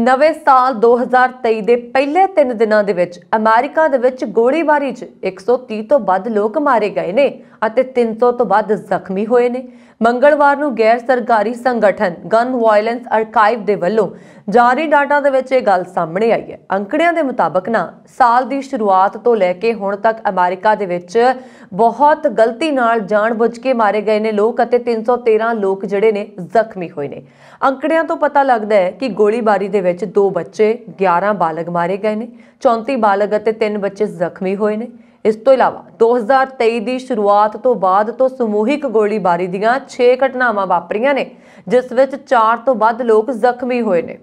ਨਵੇਂ ਸਾਲ 2023 ਦੇ ਪਹਿਲੇ 3 ਦਿਨਾਂ ਦੇ ਵਿੱਚ ਅਮਰੀਕਾ ਦੇ ਵਿੱਚ ਗੋਲੀਬਾਰੀ 'ਚ 130 ਤੋਂ ਵੱਧ ਲੋਕ ਮਾਰੇ ਗਏ ਨੇ ਅਤੇ 300 ਤੋਂ ਵੱਧ ਜ਼ਖਮੀ ਹੋਏ ਨੇ ਮੰਗਲਵਾਰ ਨੂੰ ਗੈਰ ਸਰਕਾਰੀ ਸੰਗਠਨ ਗਨ ਵਾਇਲੈਂਸ ਆਰਕਾਈਵ ਦੇ ਵੱਲੋਂ ਜਾਰੀ ਡਾਟਾ ਦੇ ਵਿੱਚ ਇਹ ਗੱਲ ਸਾਹਮਣੇ ਆਈ ਹੈ ਅੰਕੜਿਆਂ ਦੇ ਮੁਤਾਬਕ ਨਾ ਸਾਲ ਦੀ ਸ਼ੁਰੂਆਤ ਤੋਂ ਲੈ ਕੇ ਹੁਣ ਤੱਕ ਅਮਰੀਕਾ ਦੇ ਵਿੱਚ ਬਹੁਤ ਗਲਤੀ ਨਾਲ ਜਾਣਬੁੱਝ ਕੇ ਮਾਰੇ ਗਏ ਨੇ ਲੋਕ ਅਤੇ 313 ਲੋਕ ਜਿਹੜੇ ਨੇ ਜ਼ਖਮੀ ਹੋਏ ਨੇ ਅੰਕੜਿਆਂ ਤੋਂ ਪਤਾ ਲੱਗਦਾ ਹੈ ਕਿ ਗੋਲੀਬਾਰੀ ਦੇ ਵਿੱਚ ਦੋ ਬੱਚੇ 11 ਬਾਲਗ ਮਾਰੇ ਗਏ ਨੇ 34 ਬਾਲਗ ਅਤੇ ਤਿੰਨ ਬੱਚੇ ਜ਼ਖਮੀ ਹੋਏ ਨੇ ਇਸ ਤੋਂ ਇਲਾਵਾ 2023 ਦੀ ਸ਼ੁਰੂਆਤ ਤੋਂ ਬਾਅਦ ਤੋਂ ਸਮੂਹਿਕ ਗੋਲੀਬਾਰੀ ਦੀਆਂ 6 ਘਟਨਾਵਾਂ ਵਾਪਰੀਆਂ ਨੇ ਜਿਸ ਵਿੱਚ 4 ਤੋਂ ਵੱਧ ਲੋਕ ਜ਼ਖਮੀ ਹੋਏ ਨੇ